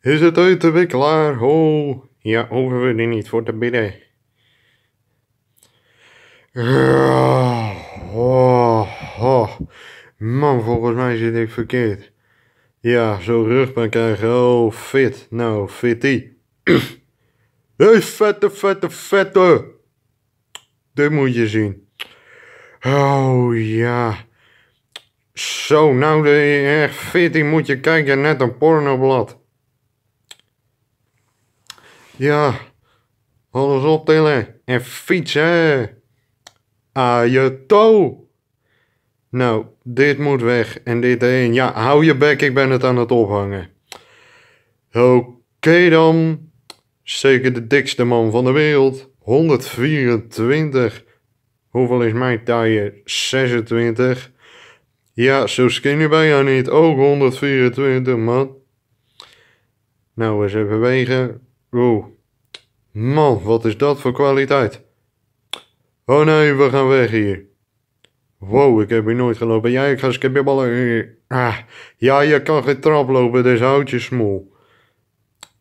Is het uit de week klaar? Oh, ja, hoeven we er niet voor te bidden. Oh, oh. Man, volgens mij zit ik verkeerd. Ja, zo rugpijn krijgen. Oh, fit. Nou, fitty. hey, vette, vette, vette. Dit moet je zien. Oh, ja. Zo, nou, de, echt fitty moet je kijken. Net een pornoblad. Ja. Alles optillen. En fietsen. Aan je toe. Nou, dit moet weg en dit heen. Ja, hou je bek, ik ben het aan het ophangen. Oké dan. Zeker de dikste man van de wereld. 124. Hoeveel is mijn taille? 26. Ja, zo skinny bij jou niet. Ook 124, man. Nou, eens even wegen. Oeh. Man, wat is dat voor kwaliteit? Oh nee, we gaan weg hier. Wow, ik heb hier nooit gelopen. Ja, ik ga skipperballen. Ah, ja, je kan geen trap lopen, dus houd je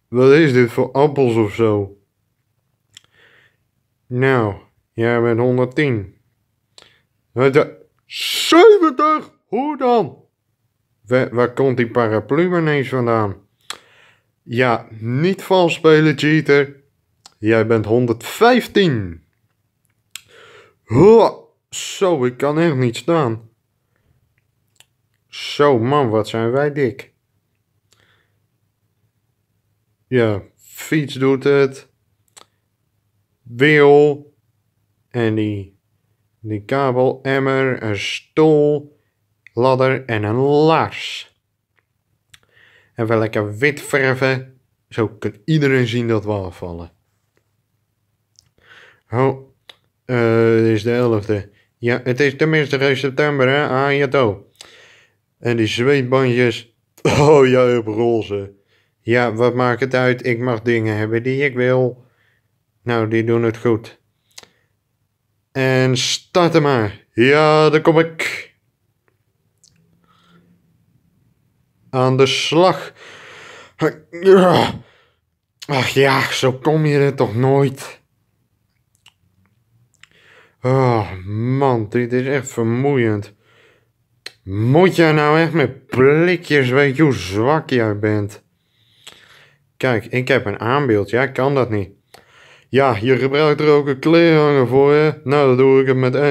Wat is dit voor appels of zo? Nou, jij bent 110. 70? Eh, Hoe dan? Waar, komt die paraplu ineens vandaan? Ja, niet vals spelen, cheater. Jij bent 115. Huh. Zo, ik kan echt niet staan. Zo, man, wat zijn wij dik. Ja, fiets doet het. Wil. En die, die kabel, emmer, een stoel, ladder en een laars. En wel lekker wit verven. Zo kan iedereen zien dat we afvallen. Oh, dit is de elfde. Ja, het is tenminste september, hè? Ah, ja, En die zweetbandjes. Oh, jij hebt roze. Ja, wat maakt het uit? Ik mag dingen hebben die ik wil. Nou, die doen het goed. En starten maar. Ja, daar kom ik. Aan de slag. Ach ja, zo kom je er toch nooit. Oh man, dit is echt vermoeiend. Moet jij nou echt met blikjes, weten hoe zwak jij bent? Kijk, ik heb een aanbeeld, jij kan dat niet. Ja, je gebruikt er ook een kleerhanger voor, hè? Nou, dat doe ik het met eh,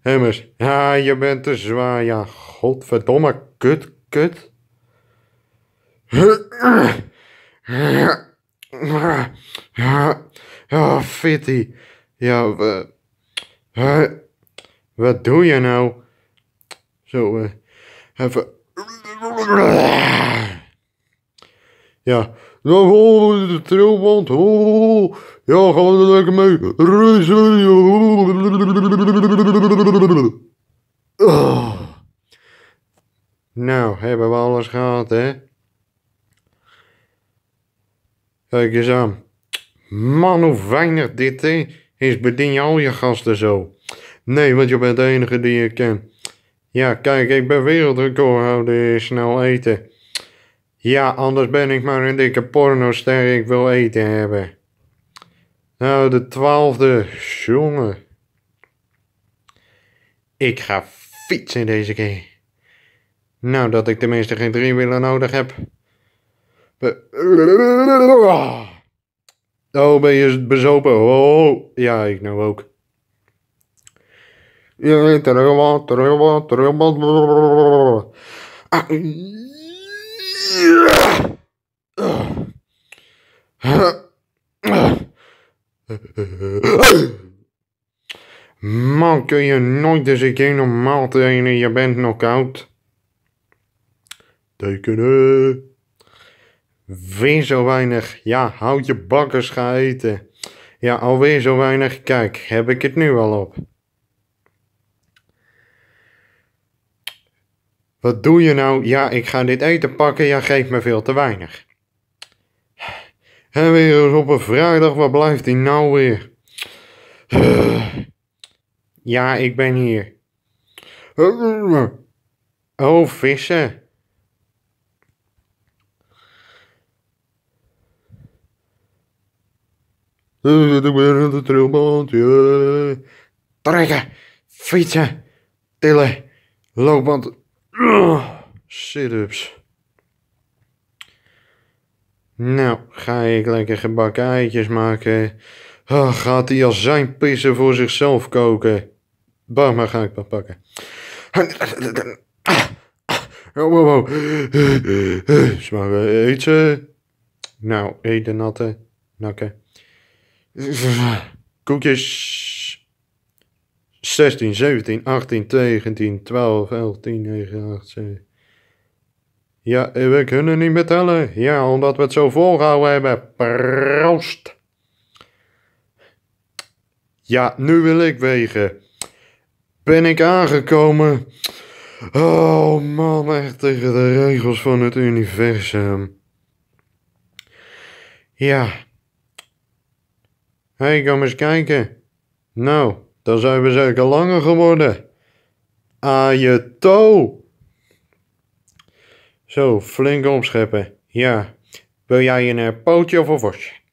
hemmers. Ja, je bent te zwaar, ja. Godverdomme, kut, kut. Oh, fitty. Ja, we... Huh? Wat doe je nou? Zo, uh, even... Ja. de trilband. Oh, ja, gaan we er lekker mee. Oh. Nou, hebben we alles gehad, hè? Kijk eens aan. Man, hoe weinig dit, is is bedien je al je gasten zo? Nee, want je bent de enige die ik ken. Ja, kijk, ik ben wereldrecordhouder snel eten. Ja, anders ben ik maar een dikke pornoster, ik wil eten hebben. Nou, de twaalfde, jongen. Ik ga fietsen deze keer. Nou, dat ik tenminste geen driewielen nodig heb. Oh, ben je bezopen? Oh, ja, ik nou ook. terug, ah, Man, kun je nooit eens een keer normaal trainen? Je bent nog out Tekenen. Weer zo weinig. Ja, houd je bakkers, gaan eten. Ja, alweer zo weinig. Kijk, heb ik het nu al op. Wat doe je nou? Ja, ik ga dit eten pakken. Ja, geef me veel te weinig. En weer eens op een vrijdag. Waar blijft hij nou weer? Ja, ik ben hier. Oh, vissen. Trekken, fietsen, tillen, loopband, sit-ups. Nou, ga ik lekker gebakken eitjes maken. Oh, gaat hij als zijn pissen voor zichzelf koken? Bah, maar ga ik wat pakken. Oh, wow, wow. eten. Nou, eten natte, nakken. Koekjes. 16, 17, 18, 19, 12, 11, 10, 9, 8, 7. Ja, eh, we kunnen niet meer tellen. Ja, omdat we het zo volgehouden hebben. Proost. Ja, nu wil ik wegen. Ben ik aangekomen? Oh man, echt tegen de regels van het universum. Ja. Hé, hey, kom eens kijken. Nou, dan zijn we zeker langer geworden. A je toe. Zo, flink omscheppen. Ja, wil jij een eh, pootje of een vosje?